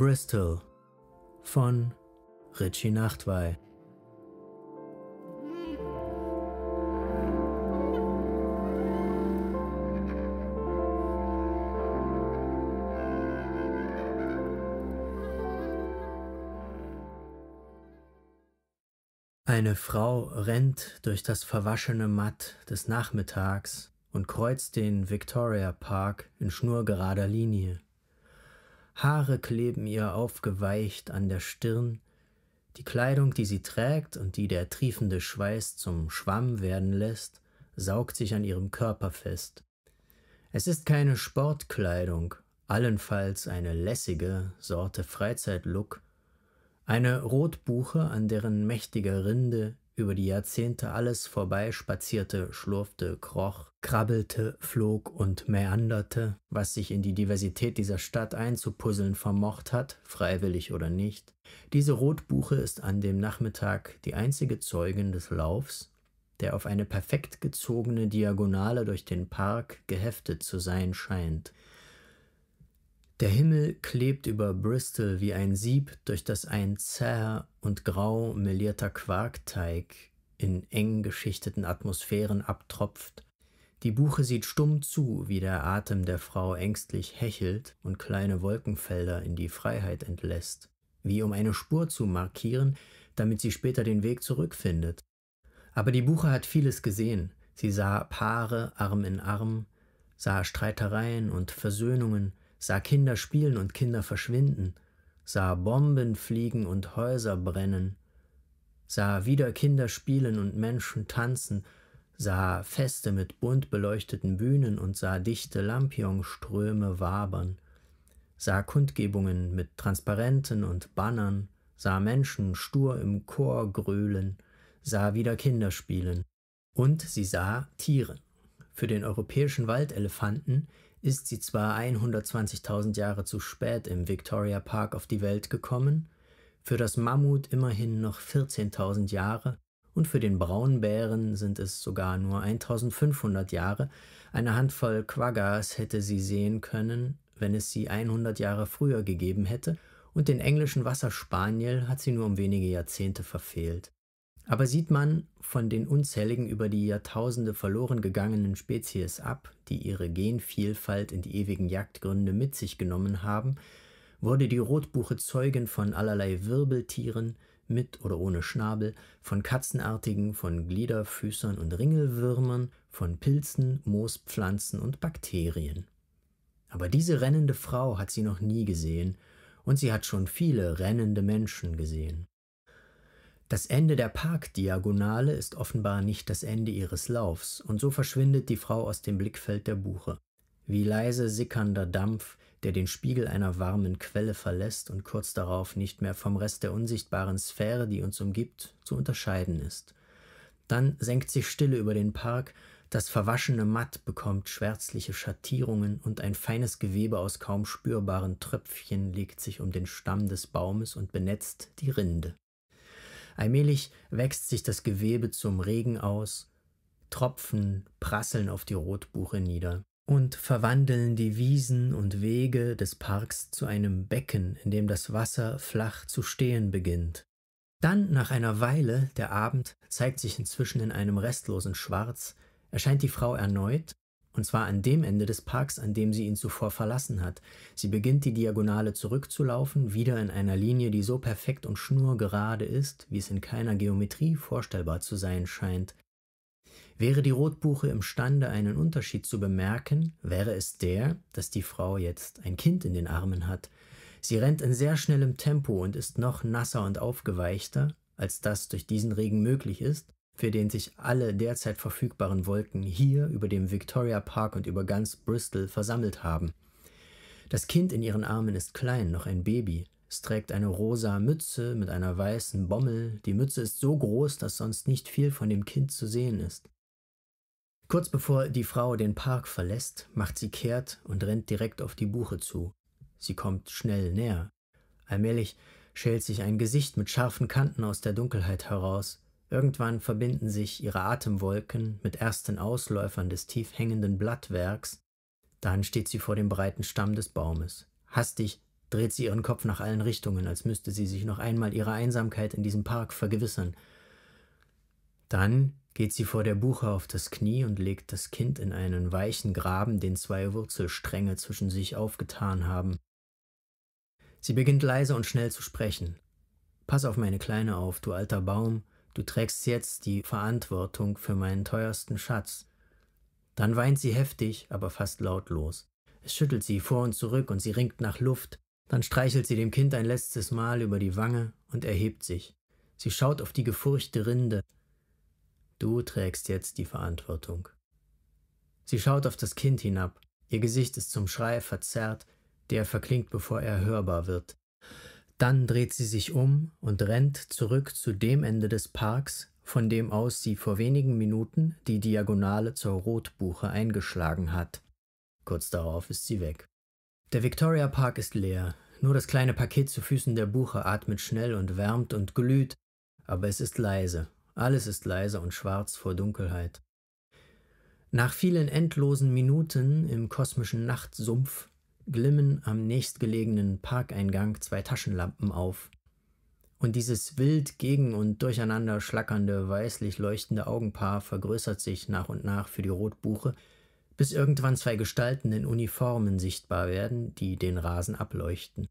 Bristol von Richie Nachtwey. Eine Frau rennt durch das verwaschene Matt des Nachmittags und kreuzt den Victoria Park in schnurgerader Linie. Haare kleben ihr aufgeweicht an der Stirn, die Kleidung, die sie trägt und die der triefende Schweiß zum Schwamm werden lässt, saugt sich an ihrem Körper fest. Es ist keine Sportkleidung, allenfalls eine lässige Sorte Freizeitlook, eine Rotbuche, an deren mächtiger Rinde über die Jahrzehnte alles vorbei spazierte, schlurfte, kroch, krabbelte, flog und mäanderte, was sich in die Diversität dieser Stadt einzupuzzeln vermocht hat, freiwillig oder nicht. Diese Rotbuche ist an dem Nachmittag die einzige Zeugin des Laufs, der auf eine perfekt gezogene Diagonale durch den Park geheftet zu sein scheint. Der Himmel klebt über Bristol wie ein Sieb, durch das ein zäher und grau melierter Quarkteig in eng geschichteten Atmosphären abtropft. Die Buche sieht stumm zu, wie der Atem der Frau ängstlich hechelt und kleine Wolkenfelder in die Freiheit entlässt, wie um eine Spur zu markieren, damit sie später den Weg zurückfindet. Aber die Buche hat vieles gesehen. Sie sah Paare Arm in Arm, sah Streitereien und Versöhnungen, sah Kinder spielen und Kinder verschwinden, sah Bomben fliegen und Häuser brennen, sah wieder Kinder spielen und Menschen tanzen, sah Feste mit bunt beleuchteten Bühnen und sah dichte Lampionströme wabern, sah Kundgebungen mit Transparenten und Bannern, sah Menschen stur im Chor gröhlen, sah wieder Kinder spielen. Und sie sah Tiere. Für den europäischen Waldelefanten ist sie zwar 120.000 Jahre zu spät im Victoria Park auf die Welt gekommen, für das Mammut immerhin noch 14.000 Jahre und für den Braunbären sind es sogar nur 1500 Jahre. Eine Handvoll Quaggas hätte sie sehen können, wenn es sie 100 Jahre früher gegeben hätte, und den englischen Wasserspaniel hat sie nur um wenige Jahrzehnte verfehlt. Aber sieht man von den unzähligen über die Jahrtausende verloren gegangenen Spezies ab, die ihre Genvielfalt in die ewigen Jagdgründe mit sich genommen haben, wurde die Rotbuche Zeugin von allerlei Wirbeltieren, mit oder ohne Schnabel, von Katzenartigen, von Gliederfüßern und Ringelwürmern, von Pilzen, Moospflanzen und Bakterien. Aber diese rennende Frau hat sie noch nie gesehen, und sie hat schon viele rennende Menschen gesehen. Das Ende der Parkdiagonale ist offenbar nicht das Ende ihres Laufs, und so verschwindet die Frau aus dem Blickfeld der Buche. Wie leise sickernder Dampf, der den Spiegel einer warmen Quelle verlässt und kurz darauf nicht mehr vom Rest der unsichtbaren Sphäre, die uns umgibt, zu unterscheiden ist. Dann senkt sich Stille über den Park, das verwaschene Matt bekommt schwärzliche Schattierungen und ein feines Gewebe aus kaum spürbaren Tröpfchen legt sich um den Stamm des Baumes und benetzt die Rinde. Allmählich wächst sich das Gewebe zum Regen aus, Tropfen prasseln auf die Rotbuche nieder und verwandeln die Wiesen und Wege des Parks zu einem Becken, in dem das Wasser flach zu stehen beginnt. Dann, nach einer Weile, der Abend zeigt sich inzwischen in einem restlosen Schwarz, erscheint die Frau erneut und zwar an dem Ende des Parks, an dem sie ihn zuvor verlassen hat. Sie beginnt die Diagonale zurückzulaufen, wieder in einer Linie, die so perfekt und schnurgerade ist, wie es in keiner Geometrie vorstellbar zu sein scheint. Wäre die Rotbuche imstande, einen Unterschied zu bemerken, wäre es der, dass die Frau jetzt ein Kind in den Armen hat. Sie rennt in sehr schnellem Tempo und ist noch nasser und aufgeweichter, als das durch diesen Regen möglich ist, für den sich alle derzeit verfügbaren Wolken hier über dem Victoria Park und über ganz Bristol versammelt haben. Das Kind in ihren Armen ist klein, noch ein Baby. Es trägt eine rosa Mütze mit einer weißen Bommel. Die Mütze ist so groß, dass sonst nicht viel von dem Kind zu sehen ist. Kurz bevor die Frau den Park verlässt, macht sie kehrt und rennt direkt auf die Buche zu. Sie kommt schnell näher. Allmählich schält sich ein Gesicht mit scharfen Kanten aus der Dunkelheit heraus. Irgendwann verbinden sich ihre Atemwolken mit ersten Ausläufern des tief hängenden Blattwerks, dann steht sie vor dem breiten Stamm des Baumes. Hastig dreht sie ihren Kopf nach allen Richtungen, als müsste sie sich noch einmal ihrer Einsamkeit in diesem Park vergewissern. Dann geht sie vor der Buche auf das Knie und legt das Kind in einen weichen Graben, den zwei Wurzelstränge zwischen sich aufgetan haben. Sie beginnt leise und schnell zu sprechen. Pass auf meine Kleine auf, du alter Baum, du trägst jetzt die Verantwortung für meinen teuersten Schatz. Dann weint sie heftig, aber fast lautlos. Es schüttelt sie vor und zurück und sie ringt nach Luft. Dann streichelt sie dem Kind ein letztes Mal über die Wange und erhebt sich. Sie schaut auf die gefurchte Rinde. Du trägst jetzt die Verantwortung. Sie schaut auf das Kind hinab. Ihr Gesicht ist zum Schrei verzerrt, der verklingt, bevor er hörbar wird. Dann dreht sie sich um und rennt zurück zu dem Ende des Parks, von dem aus sie vor wenigen Minuten die Diagonale zur Rotbuche eingeschlagen hat. Kurz darauf ist sie weg. Der Victoria Park ist leer, nur das kleine Paket zu Füßen der Buche atmet schnell und wärmt und glüht, aber es ist leise, alles ist leise und schwarz vor Dunkelheit. Nach vielen endlosen Minuten im kosmischen Nachtsumpf glimmen am nächstgelegenen Parkeingang zwei Taschenlampen auf. Und dieses wild gegen und durcheinander schlackernde, weißlich leuchtende Augenpaar vergrößert sich nach und nach für die Rotbuche, bis irgendwann zwei Gestalten in Uniformen sichtbar werden, die den Rasen ableuchten.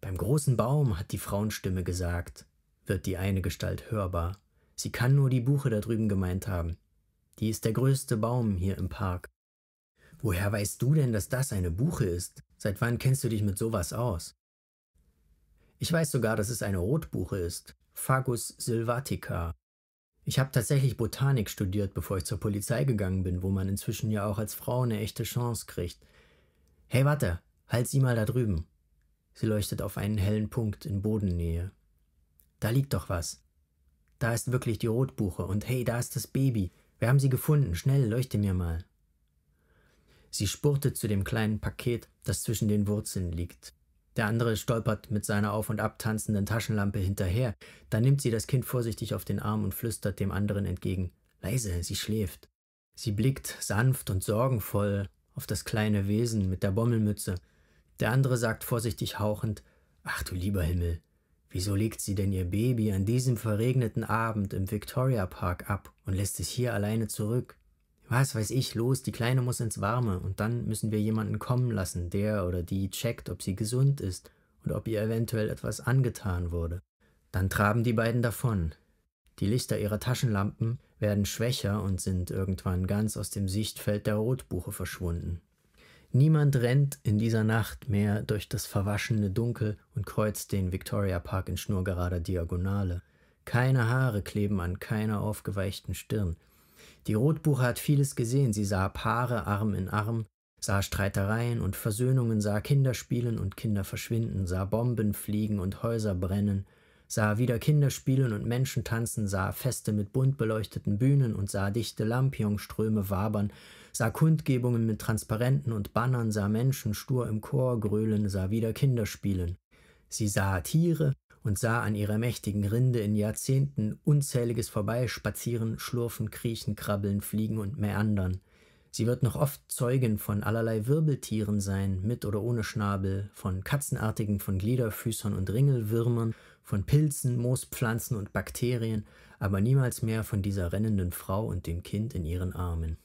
Beim großen Baum hat die Frauenstimme gesagt, wird die eine Gestalt hörbar. Sie kann nur die Buche da drüben gemeint haben. Die ist der größte Baum hier im Park. Woher weißt du denn, dass das eine Buche ist? Seit wann kennst du dich mit sowas aus? Ich weiß sogar, dass es eine Rotbuche ist, Fagus sylvatica. Ich habe tatsächlich Botanik studiert, bevor ich zur Polizei gegangen bin, wo man inzwischen ja auch als Frau eine echte Chance kriegt. Hey, warte, halt sie mal da drüben. Sie leuchtet auf einen hellen Punkt in Bodennähe. Da liegt doch was. Da ist wirklich die Rotbuche und hey, da ist das Baby. Wir haben sie gefunden. Schnell, leuchte mir mal. Sie spurte zu dem kleinen Paket, das zwischen den Wurzeln liegt. Der andere stolpert mit seiner auf und ab tanzenden Taschenlampe hinterher. Dann nimmt sie das Kind vorsichtig auf den Arm und flüstert dem anderen entgegen. Leise, sie schläft. Sie blickt sanft und sorgenvoll auf das kleine Wesen mit der Bommelmütze. Der andere sagt vorsichtig hauchend, Ach du lieber Himmel, wieso legt sie denn ihr Baby an diesem verregneten Abend im Victoria Park ab und lässt es hier alleine zurück? was weiß ich, los, die Kleine muss ins Warme und dann müssen wir jemanden kommen lassen, der oder die checkt, ob sie gesund ist und ob ihr eventuell etwas angetan wurde. Dann traben die beiden davon. Die Lichter ihrer Taschenlampen werden schwächer und sind irgendwann ganz aus dem Sichtfeld der Rotbuche verschwunden. Niemand rennt in dieser Nacht mehr durch das verwaschene Dunkel und kreuzt den Victoria Park in schnurgerader Diagonale. Keine Haare kleben an keiner aufgeweichten Stirn. Die Rotbuche hat vieles gesehen, sie sah Paare Arm in Arm, sah Streitereien und Versöhnungen, sah Kinder spielen und Kinder verschwinden, sah Bomben fliegen und Häuser brennen, sah wieder Kinder spielen und Menschen tanzen, sah Feste mit bunt beleuchteten Bühnen und sah dichte Lampionströme wabern, sah Kundgebungen mit Transparenten und Bannern, sah Menschen stur im Chor grölen, sah wieder Kinder spielen. Sie sah Tiere, und sah an ihrer mächtigen Rinde in Jahrzehnten unzähliges Vorbeispazieren, Schlurfen, Kriechen, Krabbeln, Fliegen und Mäandern. Sie wird noch oft Zeugin von allerlei Wirbeltieren sein, mit oder ohne Schnabel, von Katzenartigen, von Gliederfüßern und Ringelwürmern, von Pilzen, Moospflanzen und Bakterien, aber niemals mehr von dieser rennenden Frau und dem Kind in ihren Armen.